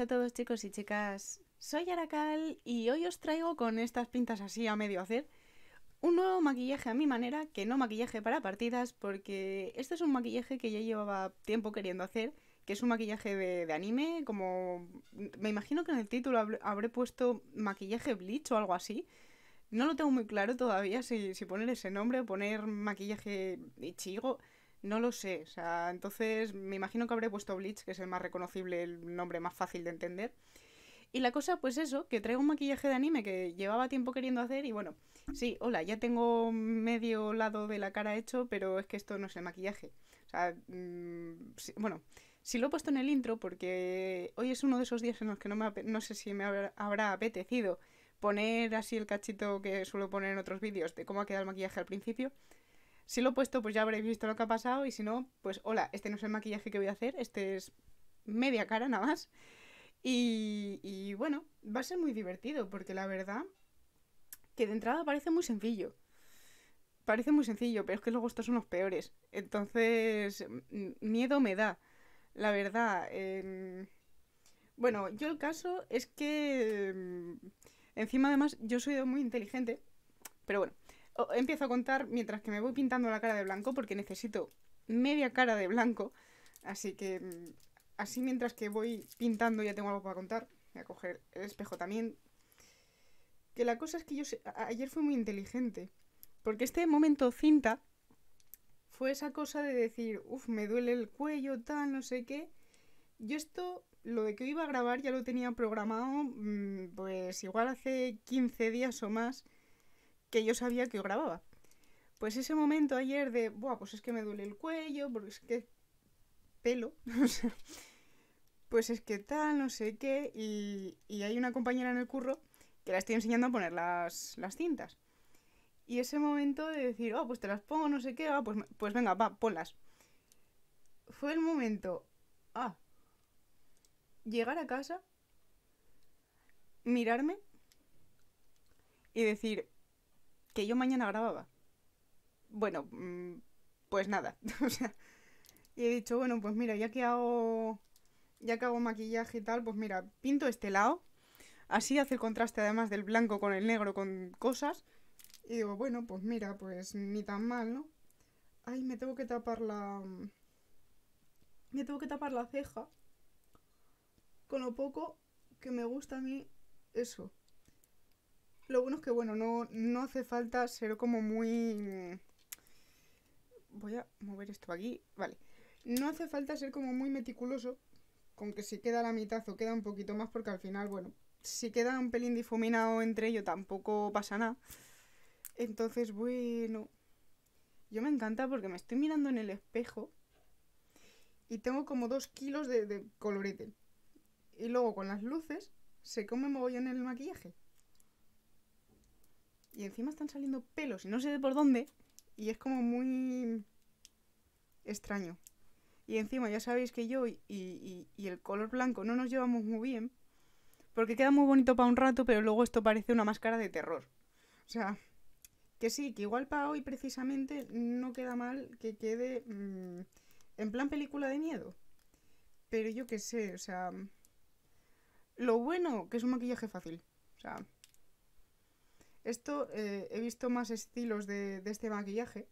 a todos chicos y chicas, soy Aracal y hoy os traigo con estas pintas así a medio hacer un nuevo maquillaje a mi manera, que no maquillaje para partidas, porque este es un maquillaje que ya llevaba tiempo queriendo hacer, que es un maquillaje de, anime, como me imagino que en el título habré, puesto maquillaje bleach o algo así. No lo tengo muy claro todavía si, si poner ese nombre o poner maquillaje Ichigo. No lo sé, o sea, entonces me imagino que habré puesto Bleach, que es el más reconocible, el nombre más fácil de entender. Y la cosa, pues eso, que traigo un maquillaje de anime que llevaba tiempo queriendo hacer y bueno, sí, hola, ya tengo medio lado de la cara hecho, pero es que esto no es el maquillaje. O sea, mm, bueno, si lo he puesto en el intro porque hoy es uno de esos días en los que no, me no sé si me habrá, habrá apetecido poner así el cachito que suelo poner en otros vídeos de cómo ha quedado el maquillaje al principio, si lo he puesto, pues ya habréis visto lo que ha pasado. Y si no, pues hola, este no es el maquillaje que voy a hacer. Este es media cara nada más. Y, bueno, va a ser muy divertido porque la verdad que de entrada parece muy sencillo. Parece muy sencillo, pero es que luego estos son los peores. Entonces, mm, miedo me da. La verdad. Em, bueno, yo el caso es que... Mm, encima, además, yo soy muy inteligente. Pero bueno, empiezo a contar mientras que me voy pintando la cara de blanco porque necesito media cara de blanco. Así que mm, así mientras que voy pintando ya tengo algo para contar. Voy a coger el espejo también. Que la cosa es que yo ayer fui muy inteligente. Porque este momento cinta fue esa cosa de decir, uff, me duele el cuello, tal, no sé qué. Yo esto, lo de que iba a grabar ya lo tenía programado, mm, pues igual hace 15 días o más que yo sabía que yo grababa. Pues ese momento ayer de, Buah, pues es que me duele el cuello, porque es que pelo, pues es que tal, no sé qué, y, hay una compañera en el curro que la estoy enseñando a poner las, cintas. Y ese momento de decir, oh, pues te las pongo, no sé qué, ah, pues, pues venga, va, ponlas. Fue el momento, ah, llegar a casa, mirarme y decir, que yo mañana grababa. Bueno, mm, pues nada. o sea, y he dicho, bueno, pues mira, ya que hago. Ya que hago maquillaje y tal, pues mira, pinto este lado. Así hace el contraste además del blanco con el negro con cosas. Y digo, bueno, pues mira, pues ni tan mal, ¿no? Ay, me tengo que tapar la. Me tengo que tapar la ceja. Con lo poco que me gusta a mí eso. Lo bueno es que, bueno, no, no hace falta ser como muy... Mm, voy a mover esto aquí, vale. No hace falta ser como muy meticuloso, con que si queda la mitad o queda un poquito más, porque al final, bueno, si queda un pelín difuminado entre ello tampoco pasa nada. Entonces, bueno, yo me encanta porque me estoy mirando en el espejo y tengo como dos kilos de, de colorete. Y luego con las luces se come mogollón el maquillaje. Y encima están saliendo pelos y no sé de por dónde. Y es como muy extraño. Y encima ya sabéis que yo y, el color blanco no nos llevamos muy bien. Porque queda muy bonito para un rato, pero luego esto parece una máscara de terror. O sea, que sí, que igual para hoy precisamente no queda mal que quede mm, en plan película de miedo. Pero yo qué sé, o sea... Lo bueno, que es un maquillaje fácil. O sea, esto eh, he visto más estilos de, este maquillaje.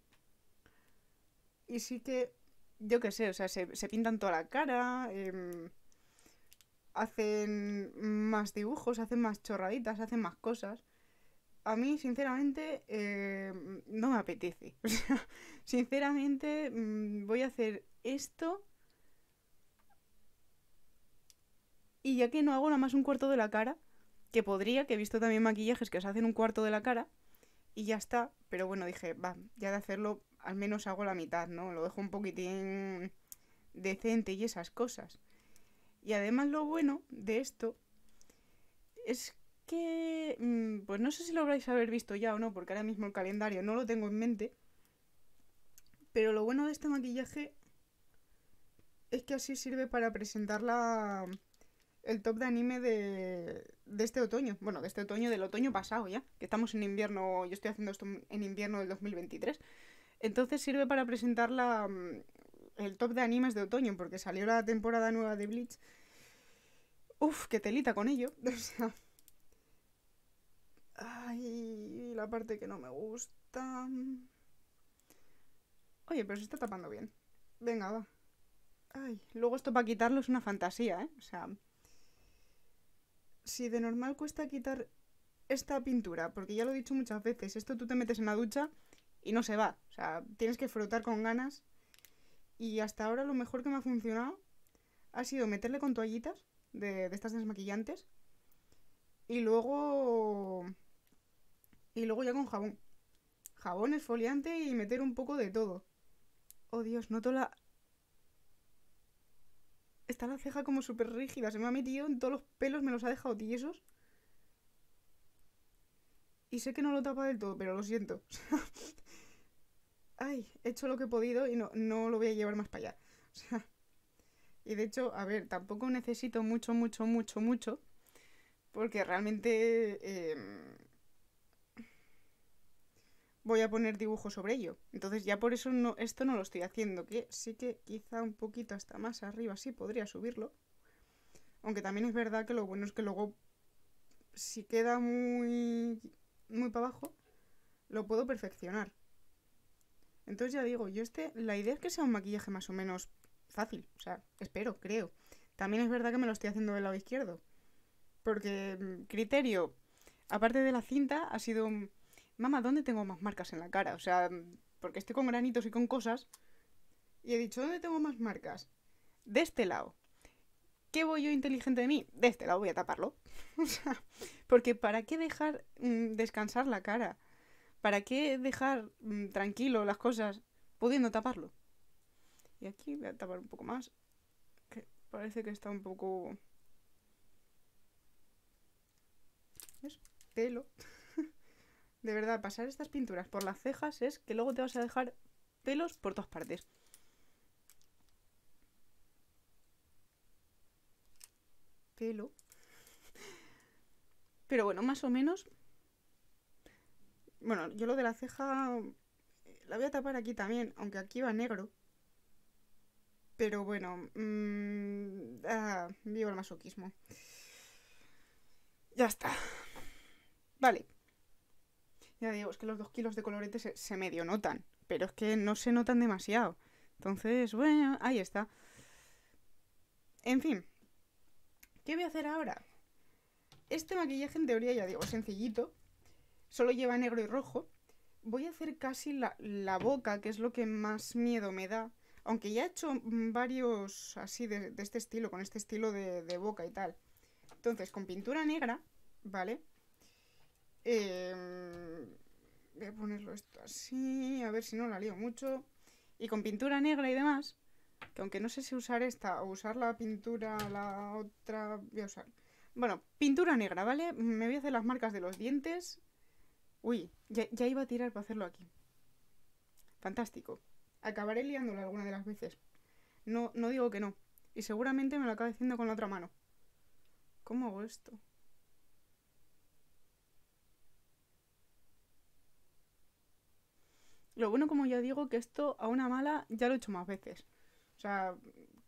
Y sí que, yo qué sé, o sea, se, pintan toda la cara, em, hacen más dibujos, hacen más chorraditas, hacen más cosas. A mí, sinceramente, em, no me apetece. sinceramente, mm, voy a hacer esto. Y ya que no hago nada más un cuarto de la cara, que podría, que he visto también maquillajes que os hacen un cuarto de la cara y ya está, pero bueno, dije, va, ya de hacerlo al menos hago la mitad, ¿no? Lo dejo un poquitín decente y esas cosas. Y además lo bueno de esto es que, mm, pues no sé si lo habréis haber visto ya o no, porque ahora mismo el calendario no lo tengo en mente, pero lo bueno de este maquillaje es que así sirve para presentar el top de anime de, de este otoño, bueno, de este otoño, del otoño pasado ya, que estamos en invierno, yo estoy haciendo esto en invierno del 2023. Entonces sirve para presentar la, mm, el top de animes de otoño, porque salió la temporada nueva de Bleach. Uf, qué telita con ello. O sea. Ay, la parte que no me gusta. Oye, pero se está tapando bien. Venga, va. Ay, luego esto para quitarlo es una fantasía, ¿eh? O sea si de normal cuesta quitar esta pintura, porque ya lo he dicho muchas veces, esto tú te metes en la ducha y no se va. O sea, tienes que frotar con ganas. Y hasta ahora lo mejor que me ha funcionado ha sido meterle con toallitas de, estas desmaquillantes y luego. Y luego ya con jabón. Jabón, esfoliante y meter un poco de todo. Oh Dios, noto la, está la ceja como súper rígida. Se me ha metido en todos los pelos, me los ha dejado tiesos. Y sé que no lo tapa del todo, pero lo siento. Ay, he hecho lo que he podido y no, no lo voy a llevar más para allá. O sea, y de hecho, a ver, tampoco necesito mucho, mucho, mucho, mucho. Porque realmente... Em, voy a poner dibujo sobre ello. Entonces ya por eso no, esto no lo estoy haciendo, que sí que quizá un poquito hasta más arriba sí podría subirlo. Aunque también es verdad que lo bueno es que luego si queda muy, muy para abajo, lo puedo perfeccionar. Entonces ya digo, yo este, la idea es que sea un maquillaje más o menos fácil, o sea, espero, creo. También es verdad que me lo estoy haciendo del lado izquierdo. Porque mm, criterio, aparte de la cinta, ha sido mamá, ¿dónde tengo más marcas en la cara? O sea, porque estoy con granitos y con cosas. Y he dicho, ¿dónde tengo más marcas? De este lado. ¿Qué voy yo inteligente de mí? De este lado voy a taparlo. o sea, porque ¿para qué dejar mm, descansar la cara? ¿Para qué dejar mm, tranquilo las cosas pudiendo taparlo? Y aquí voy a tapar un poco más. Que parece que está un poco... ¿Ves? Pelo. De verdad, pasar estas pinturas por las cejas es que luego te vas a dejar pelos por todas partes. Pelo. Pero bueno, más o menos... Bueno, yo lo de la ceja eh, la voy a tapar aquí también, aunque aquí va negro. Pero bueno, mm, ah, vivo el masoquismo. Ya está. Vale. Ya digo, es que los dos kilos de colorete se, se medio notan, pero es que no se notan demasiado. Entonces, bueno, ahí está. En fin, ¿qué voy a hacer ahora? Este maquillaje en teoría, ya digo, sencillito. Solo lleva negro y rojo. Voy a hacer casi la, boca, que es lo que más miedo me da. Aunque ya he hecho varios así de, este estilo, con este estilo de, de boca y tal. Entonces, con pintura negra, ¿vale? Em, voy a ponerlo esto así, a ver si no la lío mucho. Y con pintura negra y demás, que aunque no sé si usar esta o usar la pintura, la otra, voy a usar. Bueno, pintura negra, ¿vale? Me voy a hacer las marcas de los dientes. Uy, ya, iba a tirar para hacerlo aquí. Fantástico. Acabaré liándola alguna de las veces. No, no digo que no. Y seguramente me lo acabe haciendo con la otra mano. ¿Cómo hago esto? Lo bueno, como ya digo, que esto a una mala ya lo he hecho más veces. O sea,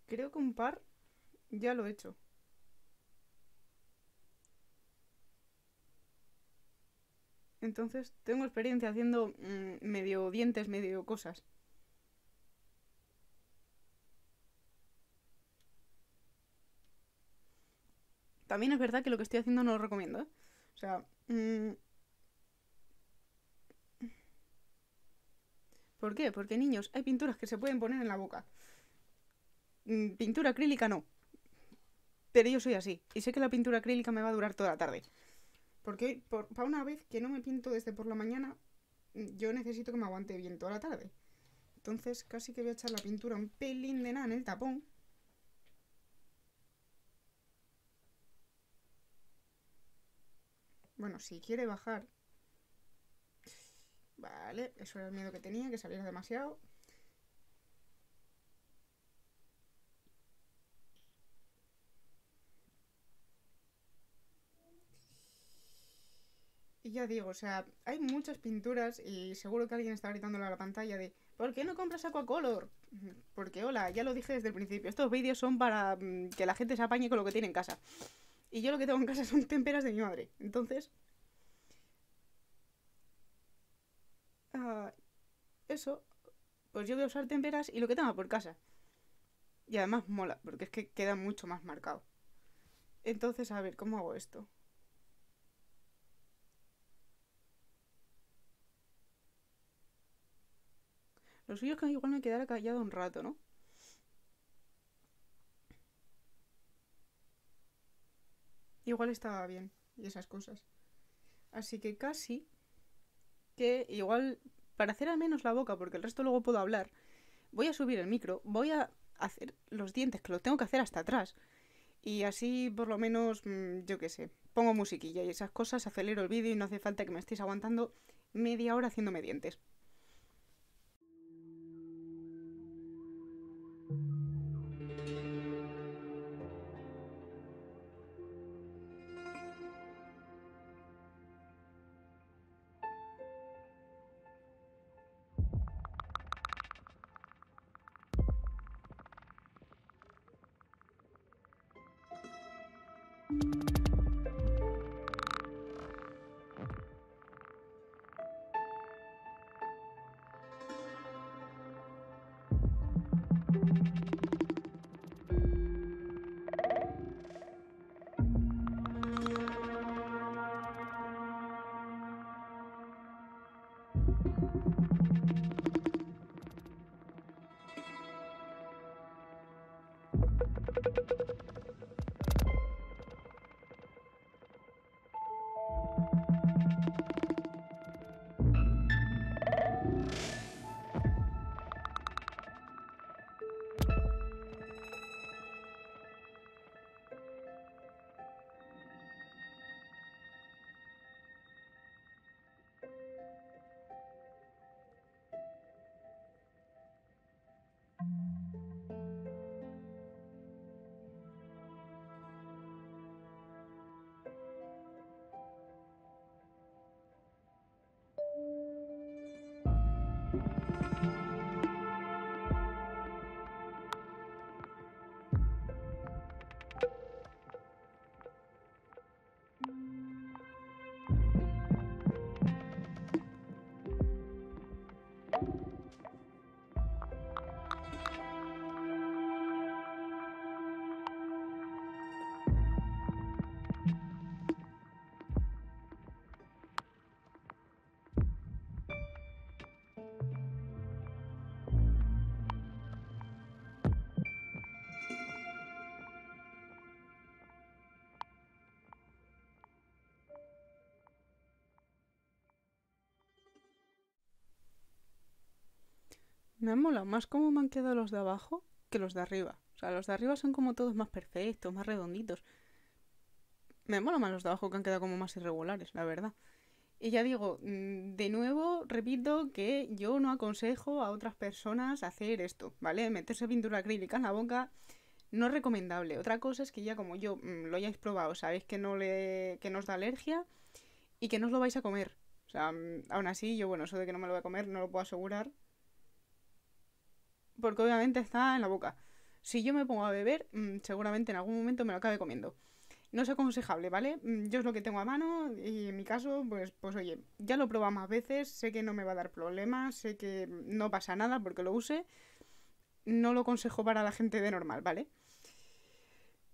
creo que un par ya lo he hecho. Entonces tengo experiencia haciendo mm, medio dientes, medio cosas. También es verdad que lo que estoy haciendo no lo recomiendo. ¿eh? O sea, mm, ¿Por qué? Porque niños, hay pinturas que se pueden poner en la boca. Mm, pintura acrílica no. Pero yo soy así. Y sé que la pintura acrílica me va a durar toda la tarde. Porque para una vez que no me pinto desde por la mañana, mm, yo necesito que me aguante bien toda la tarde. Entonces casi que voy a echar la pintura un pelín de nada en el tapón. Bueno, si quiere bajar, Vale, eso era el miedo que tenía, que saliera demasiado. Y ya digo, o sea, hay muchas pinturas y seguro que alguien está gritándolo a la pantalla de ¿Por qué no compras Aquacolor? Porque, hola, ya lo dije desde el principio, estos vídeos son para mm, que la gente se apañe con lo que tiene en casa. Y yo lo que tengo en casa son temperas de mi madre. Entonces, eso, pues yo voy a usar temperas y lo que tenga por casa. Y además mola, porque es que queda mucho más marcado. Entonces, a ver, ¿cómo hago esto? los suyo que igual me quedara callado un rato, ¿no? Igual estaba bien y esas cosas. Así que casi que igual para hacer al menos la boca, porque el resto luego puedo hablar, voy a subir el micro, voy a hacer los dientes, que lo tengo que hacer hasta atrás. Y así, por lo menos, mm, yo qué sé, pongo musiquilla y esas cosas, acelero el vídeo y no hace falta que me estéis aguantando media hora haciéndome dientes. Me han más cómo me han quedado los de abajo que los de arriba. O sea, los de arriba son como todos más perfectos, más redonditos. Me mola más los de abajo que han quedado como más irregulares, la verdad. Y ya digo, mm, de nuevo, repito que yo no aconsejo a otras personas hacer esto, ¿vale? Meterse pintura acrílica en la boca no es recomendable. Otra cosa es que ya como yo mm, lo hayáis probado, sabéis que no le que nos da alergia y que no os lo vais a comer. O sea, mm, aún así, yo bueno, eso de que no me lo voy a comer no lo puedo asegurar, porque obviamente está en la boca. Si yo me pongo a beber, mm, seguramente en algún momento me lo acabe comiendo. No es aconsejable, ¿vale? Mm, yo es lo que tengo a mano y en mi caso, pues, pues oye, ya lo he probado más veces, sé que no me va a dar problemas, sé que no pasa nada porque lo use. No lo aconsejo para la gente de normal, ¿vale?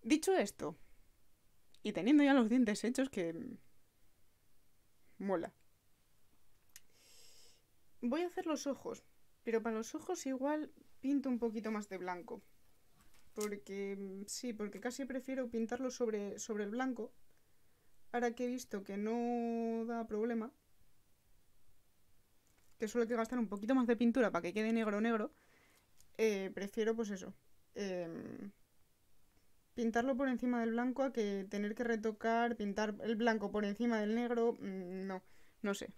Dicho esto, y teniendo ya los dientes hechos, que mola. Voy a hacer los ojos, pero para los ojos igual pinto un poquito más de blanco. Porque mm, sí, porque casi prefiero pintarlo sobre, sobre el blanco. Ahora que he visto que no da problema, que solo hay que gastar un poquito más de pintura para que quede negro negro, eh, prefiero pues eso, em, pintarlo por encima del blanco a que tener que retocar, pintar el blanco por encima del negro, mm, no, no sé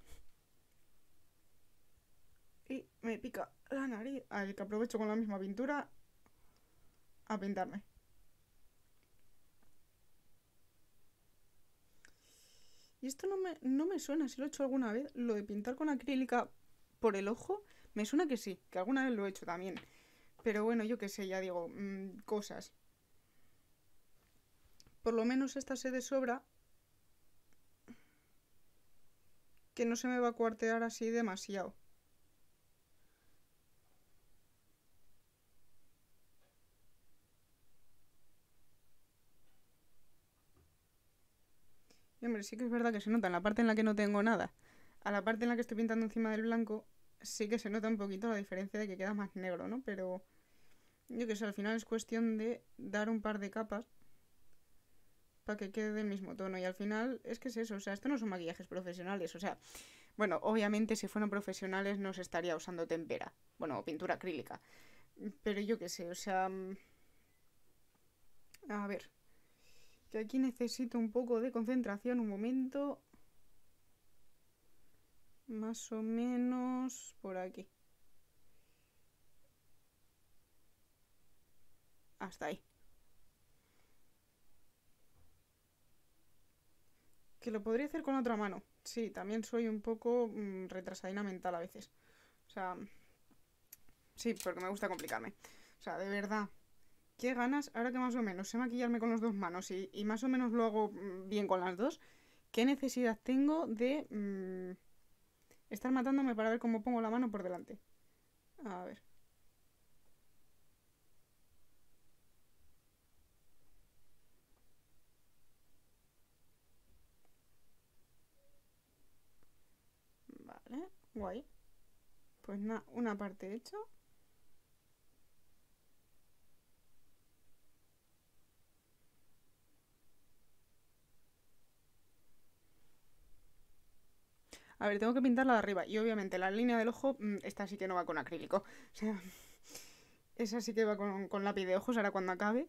me pica la nariz, al que aprovecho con la misma pintura a pintarme. Y esto no me, no me suena, si lo he hecho alguna vez, lo de pintar con acrílica por el ojo, me suena que sí, que alguna vez lo he hecho también. Pero bueno, yo qué sé, ya digo, mm, cosas. Por lo menos esta se de sobra que no se me va a cuartear así demasiado. Hombre, sí que es verdad que se nota en la parte en la que no tengo nada. A la parte en la que estoy pintando encima del blanco sí que se nota un poquito la diferencia de que queda más negro, ¿no? Pero yo qué sé, al final es cuestión de dar un par de capas para que quede del mismo tono. Y al final es que es eso, o sea, esto no son maquillajes profesionales, o sea, bueno, obviamente si fueran profesionales no se estaría usando tempera, bueno, pintura acrílica. Pero yo qué sé, o sea... Mm, a ver, que aquí necesito un poco de concentración, un momento. Más o menos por aquí. Hasta ahí. Que lo podría hacer con otra mano. Sí, también soy un poco mm, retrasadina mental a veces. O sea, sí, porque me gusta complicarme. O sea, de verdad, qué ganas, ahora que más o menos sé maquillarme con las dos manos y, más o menos lo hago mm, bien con las dos, qué necesidad tengo de mm, estar matándome para ver cómo pongo la mano por delante. A ver. Vale, guay. Pues nada, una parte hecha. a ver, tengo que pintarla de arriba. Y obviamente la línea del ojo, mm, esta sí que no va con acrílico. O sea, esa sí que va con, lápiz de ojos ahora cuando acabe.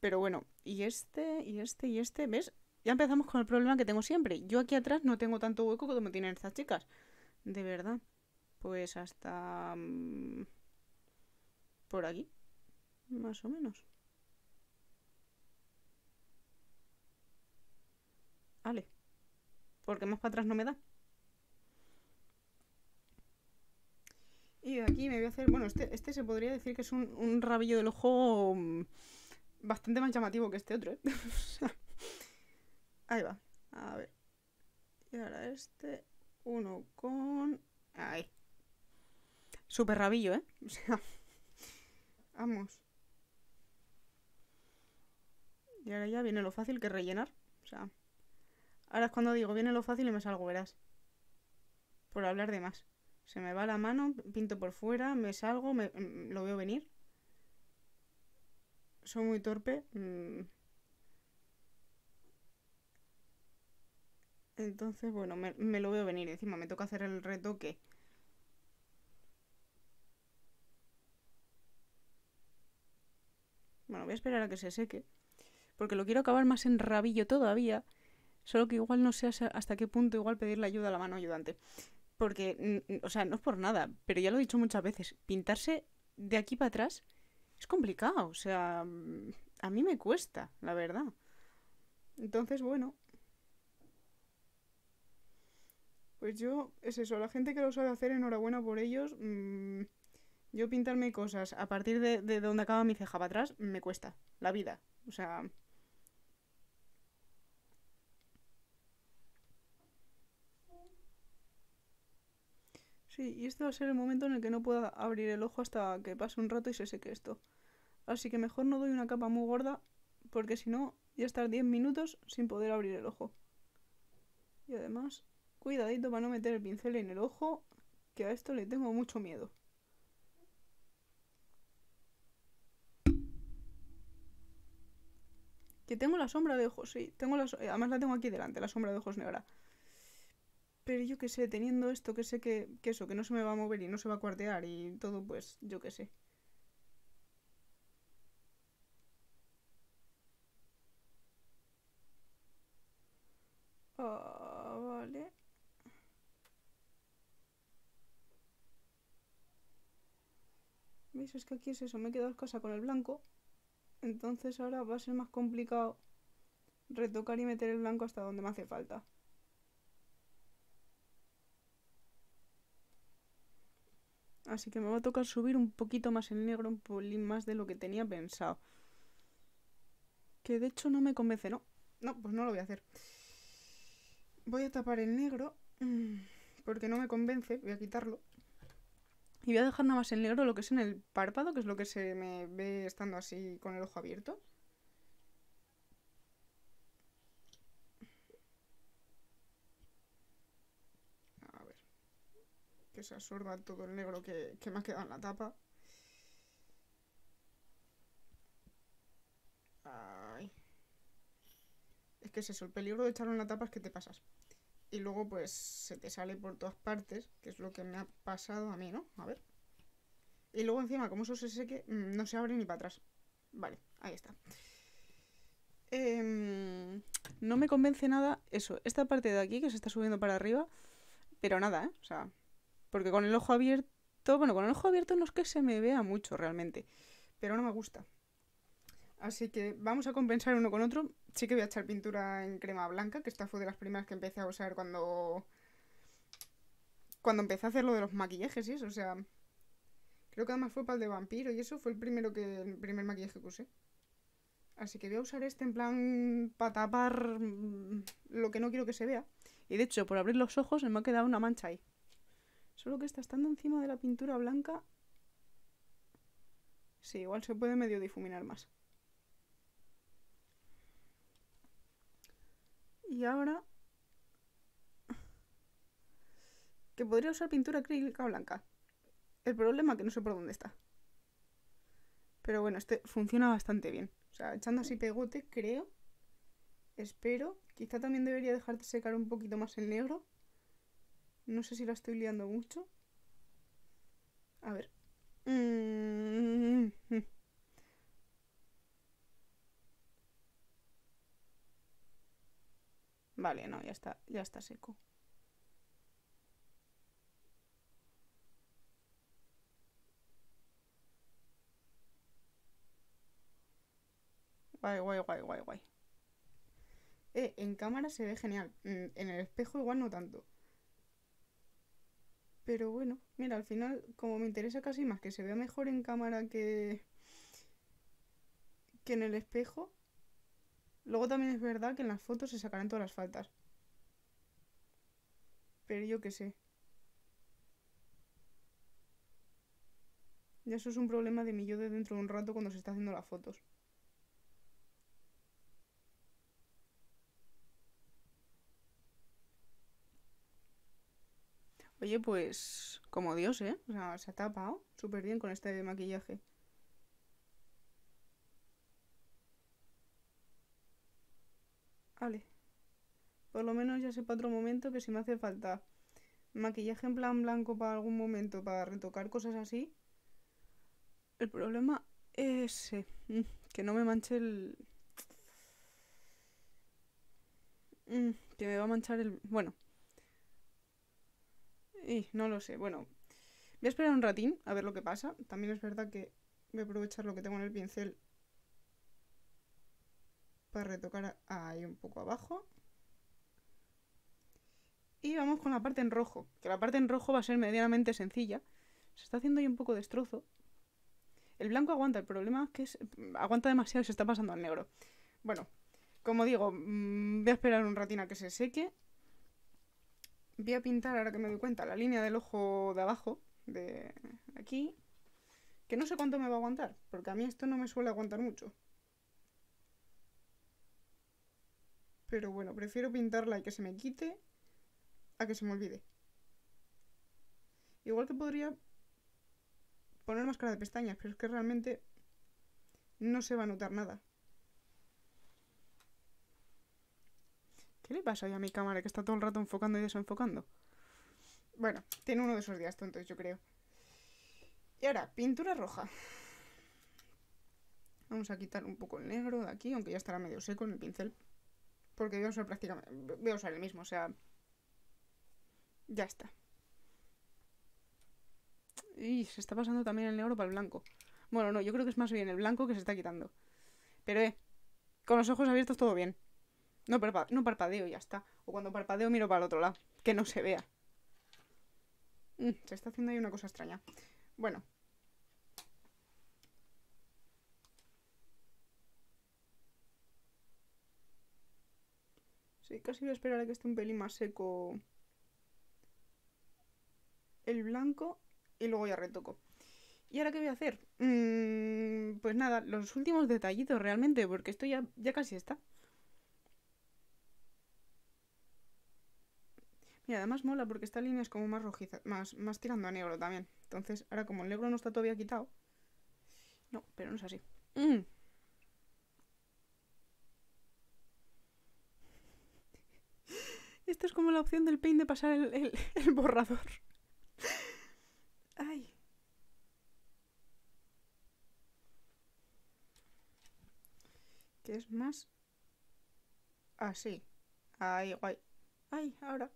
Pero bueno, y este, y este, y este, ¿ves? Ya empezamos con el problema que tengo siempre. Yo aquí atrás no tengo tanto hueco como tienen estas chicas. De verdad. Pues hasta... Mm, por aquí. Más o menos. Vale. Porque más para atrás no me da. Y aquí me voy a hacer. Bueno, este, este se podría decir que es un, un rabillo del ojo mm, bastante más llamativo que este otro, ¿eh? Ahí va. A ver. Y ahora este. Uno con. Ahí. Super rabillo, ¿eh? O sea. Vamos. Y ahora ya viene lo fácil que rellenar. O sea. Ahora es cuando digo viene lo fácil y me salgo, verás. Por hablar de más. Se me va la mano, pinto por fuera, me salgo, me, mm, lo veo venir. Soy muy torpe. Mm. Entonces, bueno, me, lo veo venir. Encima me toca hacer el retoque. Bueno, voy a esperar a que se seque. Porque lo quiero acabar más en rabillo todavía. Solo que igual no sé hasta qué punto igual pedirle ayuda a la mano ayudante. Porque, o sea, no es por nada, pero ya lo he dicho muchas veces, pintarse de aquí para atrás es complicado, o sea, mm, a mí me cuesta, la verdad. Entonces, bueno. Pues yo, es eso, la gente que lo sabe hacer, enhorabuena por ellos. Mm, yo pintarme cosas a partir de, de donde acaba mi ceja para atrás, me cuesta, la vida. O sea, y este va a ser el momento en el que no pueda abrir el ojo hasta que pase un rato y se seque esto. Así que mejor no doy una capa muy gorda, porque si no, ya estar 10 minutos sin poder abrir el ojo. Y además, cuidadito para no meter el pincel en el ojo, que a esto le tengo mucho miedo. Que tengo la sombra de ojos, sí, tengo la además la tengo aquí delante, la sombra de ojos negra yo que sé, teniendo esto que sé que, eso, que no se me va a mover y no se va a cuartear y todo, pues yo que sé. Ah, vale ¿Veis? Es que aquí es eso, me he quedado en casa con el blanco. Entonces ahora va a ser más complicado retocar y meter el blanco hasta donde me hace falta. así que me va a tocar subir un poquito más el negro, un polín más de lo que tenía pensado. Que de hecho no me convence, ¿no? No, pues no lo voy a hacer. Voy a tapar el negro, mm, porque no me convence, voy a quitarlo. Y voy a dejar nada más el negro lo que es en el párpado, que es lo que se me ve estando así con el ojo abierto. se absorba todo el negro que, que me ha quedado en la tapa. Es que es eso, el peligro de echarlo en la tapa es que te pasas. Y luego pues se te sale por todas partes, que es lo que me ha pasado a mí, ¿no? A ver. Y luego encima, como eso se seque, mm, no se abre ni para atrás. Vale, ahí está. Em, no me convence nada eso, esta parte de aquí que se está subiendo para arriba, pero nada, ¿eh? O sea, porque con el ojo abierto, bueno, con el ojo abierto no es que se me vea mucho realmente, pero no me gusta. Así que vamos a compensar uno con otro. Sí que voy a echar pintura en crema blanca, que esta fue de las primeras que empecé a usar cuando cuando empecé a hacer lo de los maquillajes y eso, o sea, creo que además fue para el de vampiro y eso fue el primero que el primer maquillaje que usé. Así que voy a usar este en plan para tapar mm, lo que no quiero que se vea. Y de hecho, por abrir los ojos me ha quedado una mancha ahí. Solo que está estando encima de la pintura blanca. Sí, igual se puede medio difuminar más. Y ahora... Que podría usar pintura acrílica blanca. El problema es que no sé por dónde está. Pero bueno, este funciona bastante bien. O sea, echando así pegote, creo. Espero. Quizá también debería dejar de secar un poquito más el negro. No sé si la estoy liando mucho. A ver. Mm. Vale, no, ya está, ya está seco. Guay, guay, guay, guay, guay. Eh, en cámara se ve genial. Mm, en el espejo igual no tanto. Pero bueno, mira, al final, como me interesa casi más que se vea mejor en cámara que, que en el espejo, luego también es verdad que en las fotos se sacarán todas las faltas. Pero yo qué sé. ya eso es un problema de mi yo de dentro de un rato cuando se está haciendo las fotos. Oye, pues como Dios, ¿eh? O sea, se ha tapado súper bien con este maquillaje. Vale. Por lo menos ya sé para otro momento que si me hace falta maquillaje en plan blanco para algún momento, para retocar cosas así. El problema es ese, mm, que no me manche el... Mm, que me va a manchar el... Bueno, y no lo sé. Bueno, voy a esperar un ratín a ver lo que pasa. También es verdad que voy a aprovechar lo que tengo en el pincel para retocar ahí un poco abajo. Y vamos con la parte en rojo, que la parte en rojo va a ser medianamente sencilla. Se está haciendo ahí un poco destrozo. El blanco aguanta, el problema es que aguanta demasiado y se está pasando al negro. Bueno, como digo, mm, voy a esperar un ratín a que se seque voy a pintar, ahora que me doy cuenta, la línea del ojo de abajo, de aquí, que no sé cuánto me va a aguantar, porque a mí esto no me suele aguantar mucho. Pero bueno, prefiero pintarla y que se me quite a que se me olvide. Igual que podría poner máscara de pestañas, pero es que realmente no se va a notar nada. ¿Qué le pasa a mi cámara que está todo el rato enfocando y desenfocando? Bueno, tiene uno de esos días tontos, yo creo. Y ahora, pintura roja. Vamos a quitar un poco el negro de aquí, aunque ya estará medio seco en el pincel. Porque voy a usar prácticamente. Voy a usar el mismo, o sea. Ya está. Y se está pasando también el negro para el blanco. Bueno, no, yo creo que es más bien el blanco que se está quitando. Pero, eh, con los ojos abiertos todo bien. No, parpadeo parpadeo, ya está. O cuando parpadeo miro para el otro lado, que no se vea. Mm, se está haciendo ahí una cosa extraña. Bueno. Sí, casi voy a esperar a que esté un pelín más seco el blanco y luego ya retoco. ¿Y ahora qué voy a hacer? Mm, pues nada, los últimos detallitos realmente, porque esto ya casi está. Y además mola porque esta línea es como más rojiza, más, más tirando a negro también. Entonces, ahora como el negro no está todavía quitado. No, pero no es así. Mm. Esta Esto es como la opción del paint de pasar el, borrador. Ay. Que es más así. Ay, guay. Ay, ahora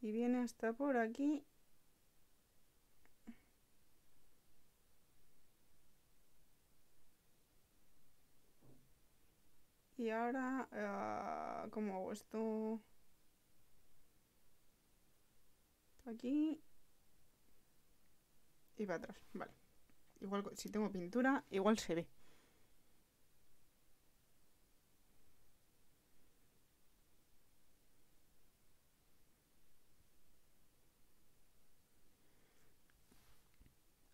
y viene hasta por aquí y ahora ah, como hago esto aquí y para atrás vale igual si tengo pintura igual se ve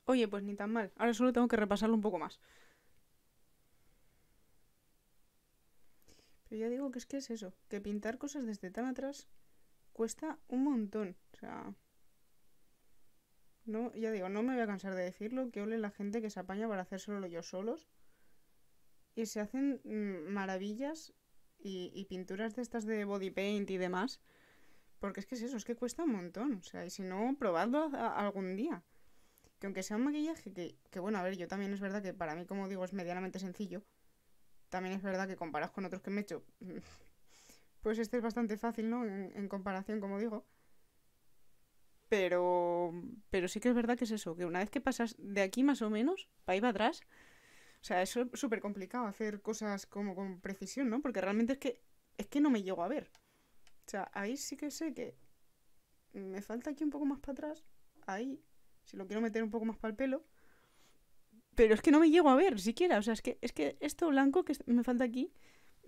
Oye, pues ni tan mal. Ahora solo tengo que repasarlo un poco más. Pero ya digo que es que es eso, que pintar cosas desde tan atrás cuesta un montón. O sea, no, ya digo, no me voy a cansar de decirlo, que ole la gente que se apaña para hacer hacérselo yo solos. Y se hacen mm, maravillas y, pinturas de estas de body paint y demás. Porque es que es eso, es que cuesta un montón. O sea, y si no, probadlo algún día que aunque sea un maquillaje que, que, bueno, a ver, yo también es verdad que para mí, como digo, es medianamente sencillo, también es verdad que comparas con otros que me he hecho, pues este es bastante fácil, ¿no? En, comparación, como digo. Pero, pero sí que es verdad que es eso, que una vez que pasas de aquí más o menos, para ahí para atrás, o sea, es súper complicado hacer cosas como con precisión, ¿no? Porque realmente es que, es que no me llego a ver. O sea, ahí sí que sé que me falta aquí un poco más para atrás, ahí si lo quiero meter un poco más para el pelo. Pero es que no me llego a ver siquiera. O sea, es que, es que esto blanco que me falta aquí,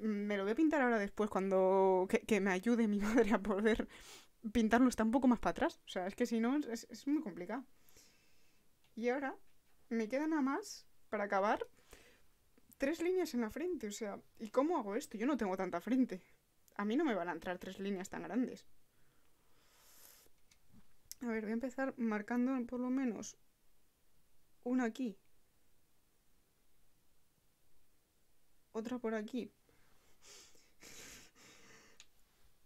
me lo voy a pintar ahora después cuando que, me ayude mi madre a poder pintarlo está un poco más para atrás. O sea, es que si no, es, es muy complicado. Y ahora me queda nada más, para acabar, tres líneas en la frente. O sea, ¿y cómo hago esto? Yo no tengo tanta frente. A mí no me van a entrar tres líneas tan grandes. A ver, voy a empezar marcando por lo menos una aquí. Otra por aquí.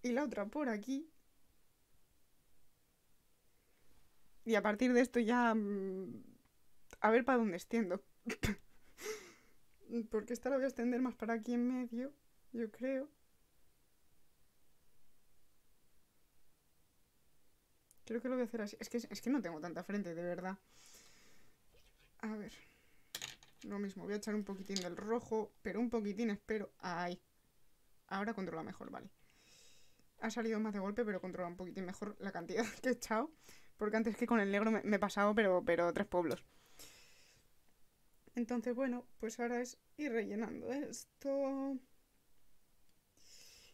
y la otra por aquí. Y a partir de esto ya... Mm, a ver para dónde extiendo. Porque esta la voy a extender más para aquí en medio, yo creo. Creo que lo voy a hacer así. Es que, es que no tengo tanta frente, de verdad. A ver. Lo mismo, voy a echar un poquitín del rojo, pero un poquitín, espero. ¡Ay! Ahora controla mejor, vale. Ha salido más de golpe, pero controla un poquitín mejor la cantidad que he echado. Porque antes que con el negro me, he pasado, pero, pero tres pueblos. Entonces, bueno, pues ahora es ir rellenando esto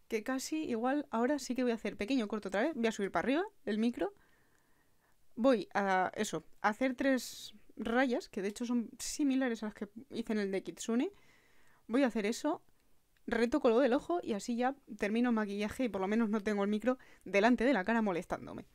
que casi igual ahora sí que voy a hacer pequeño corto otra vez, voy a subir para arriba el micro, voy a eso, hacer tres rayas, que de hecho son similares a las que hice en el de Kitsune, voy a hacer eso, retoco lo del ojo y así ya termino maquillaje y por lo menos no tengo el micro delante de la cara molestándome.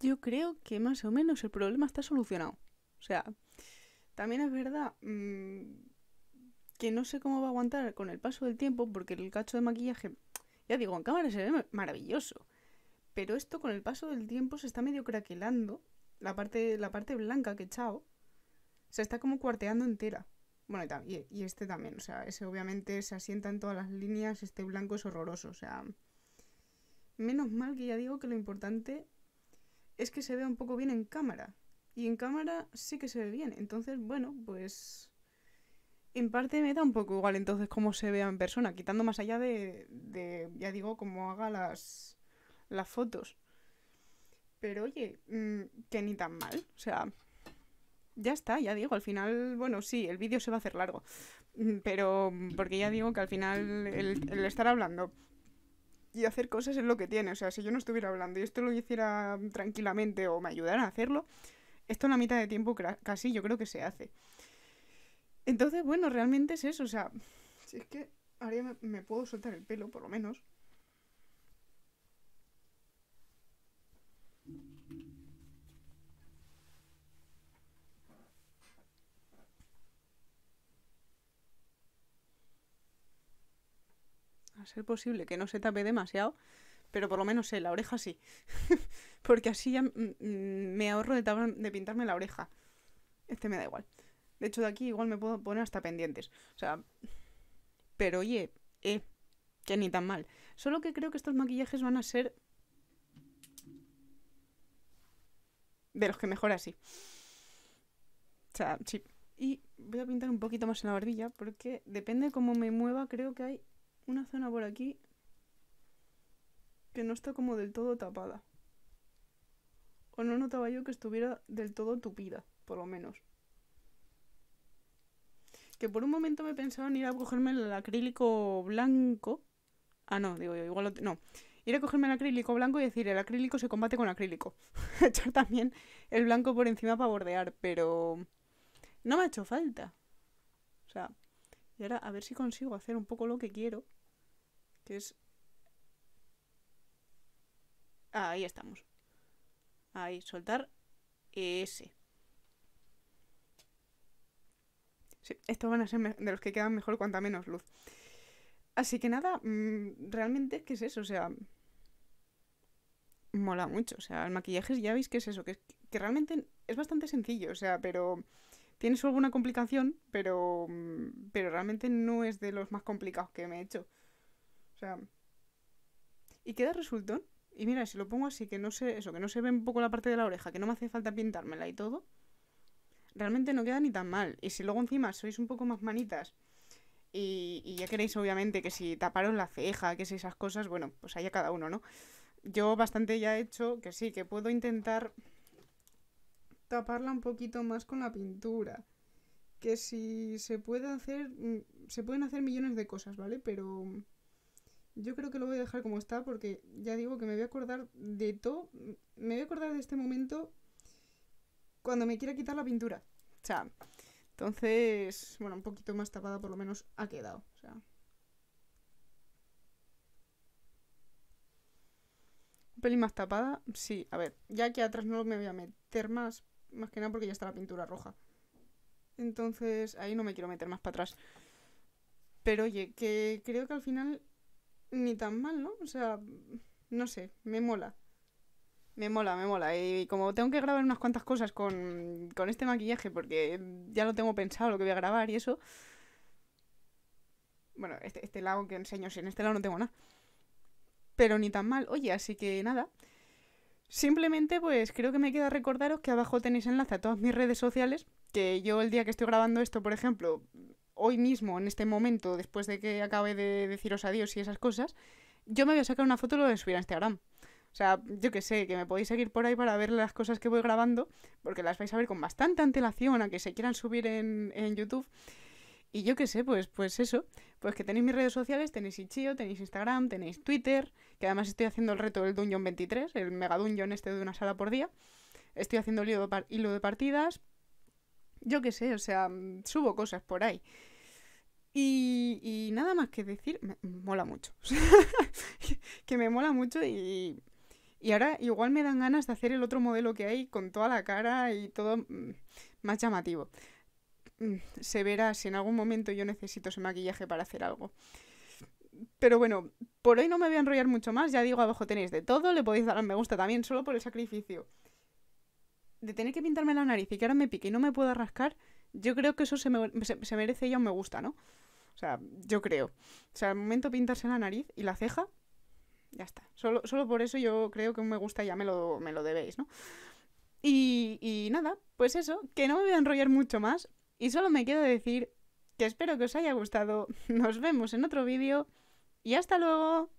yo creo que más o menos el problema está solucionado. O sea, también es verdad mm, que no sé cómo va a aguantar con el paso del tiempo, porque el cacho de maquillaje, ya digo, en cámara se ve maravilloso. Pero esto con el paso del tiempo se está medio craquelando. La parte, la parte blanca que he echado se está como cuarteando entera. Bueno, y, y este también, o sea, ese obviamente se asienta en todas las líneas, este blanco es horroroso, o sea... Menos mal que ya digo que lo importante es que se vea un poco bien en cámara. Y en cámara sí que se ve bien. Entonces, bueno, pues... En parte me da un poco igual entonces cómo se vea en persona, quitando más allá de, de ya digo, cómo haga las, las fotos. Pero oye, mm, que ni tan mal. O sea, ya está, ya digo, al final, bueno, sí, el vídeo se va a hacer largo. Mm, pero porque ya digo que al final el estar hablando y hacer cosas es lo que tiene. O sea, si yo no estuviera hablando y esto lo hiciera tranquilamente o me ayudara a hacerlo, esto en la mitad de tiempo casi yo creo que se hace. Entonces, bueno, realmente es eso. O sea, si es que ahora me puedo soltar el pelo, por lo menos. ser posible que no se tape demasiado, pero por lo menos sé, la oreja sí. Porque así ya me ahorro de, pintarme la oreja. Este me da igual. De hecho, de aquí igual me puedo poner hasta pendientes. O sea, pero oye, eh, que ni tan mal. Solo que creo que estos maquillajes van a ser de los que mejor así. O sea, sí. Y voy a pintar un poquito más en la barbilla porque depende cómo me mueva, creo que hay una zona por aquí que no está como del todo tapada. O no notaba yo que estuviera del todo tupida, por lo menos. Que por un momento me pensaba en ir a cogerme el acrílico blanco. Ah, no, digo yo, igual no. Ir a cogerme el acrílico blanco y decir, el acrílico se combate con acrílico. Echar también el blanco por encima para bordear, pero no me ha hecho falta. O sea, y ahora a ver si consigo hacer un poco lo que quiero. Que es... ahí estamos. Ahí, soltar ese. Sí, estos van a ser de los que quedan mejor cuanta menos luz. Así que nada, mm, realmente, ¿qué es eso? O sea, mola mucho. O sea, el maquillaje ya veis que es eso, que, realmente es bastante sencillo, o sea, pero tiene alguna complicación, pero, mm, pero realmente no es de los más complicados que me he hecho. O sea. Y queda resultón. Y mira, si lo pongo así, que no sé eso, que no se ve un poco la parte de la oreja, que no me hace falta pintármela y todo, realmente no queda ni tan mal. Y si luego encima sois un poco más manitas y, y ya queréis, obviamente, que si taparos la ceja, que si esas cosas, bueno, pues a cada uno, ¿no? Yo bastante ya he hecho que sí, que puedo intentar taparla un poquito más con la pintura. Que si se puede hacer, mm, se pueden hacer millones de cosas, ¿vale? Pero yo creo que lo voy a dejar como está porque ya digo que me voy a acordar de todo. Me voy a acordar de este momento cuando me quiera quitar la pintura. O sea, entonces, bueno, un poquito más tapada por lo menos ha quedado. O sea. Un pelín más tapada, sí. A ver, ya que atrás no me voy a meter más, más que nada porque ya está la pintura roja. Entonces, ahí no me quiero meter más para atrás. Pero oye, que creo que al final ni tan mal, ¿no? O sea, no sé, me mola. Me mola, me mola. Y como tengo que grabar unas cuantas cosas con, con este maquillaje, porque ya lo tengo pensado, lo que voy a grabar y eso. Bueno, este, este lado que enseño, si en este lado no tengo nada. Pero ni tan mal. Oye, así que nada. Simplemente, pues creo que me queda recordaros que abajo tenéis enlace a todas mis redes sociales. Que yo el día que estoy grabando esto, por ejemplo, hoy mismo, en este momento, después de que acabe de deciros adiós y esas cosas, yo me voy a sacar una foto y lo voy a subir a Instagram. O sea, yo que sé, que me podéis seguir por ahí para ver las cosas que voy grabando, porque las vais a ver con bastante antelación a que se quieran subir en, YouTube. Y yo que sé, pues, pues eso, pues que tenéis mis redes sociales, tenéis Ichio, tenéis Instagram, tenéis Twitter, que además estoy haciendo el reto del Dungeon 23, el mega Dungeon este de una sala por día. Estoy haciendo el hilo de partidas. Yo qué sé, o sea, mm, subo cosas por ahí. Y, nada más que decir, mola mucho. que me mola mucho y, y ahora igual me dan ganas de hacer el otro modelo que hay con toda la cara y todo mm, más llamativo. Mm, se verá si en algún momento yo necesito ese maquillaje para hacer algo. Pero bueno, por hoy no me voy a enrollar mucho más. Ya digo, abajo tenéis de todo. Le podéis dar un me gusta también, solo por el sacrificio. De tener que pintarme la nariz y que ahora me pique y no me pueda rascar, yo creo que eso se, me, se merece ya un me gusta, ¿no? O sea, yo creo. O sea, al momento pintarse la nariz y la ceja, ya está. Solo, solo por eso yo creo que un me gusta ya me lo, me lo debéis, ¿no? Y, y nada, pues eso, que no me voy a enrollar mucho más. Y solo me quiero decir que espero que os haya gustado. Nos vemos en otro vídeo. Y hasta luego.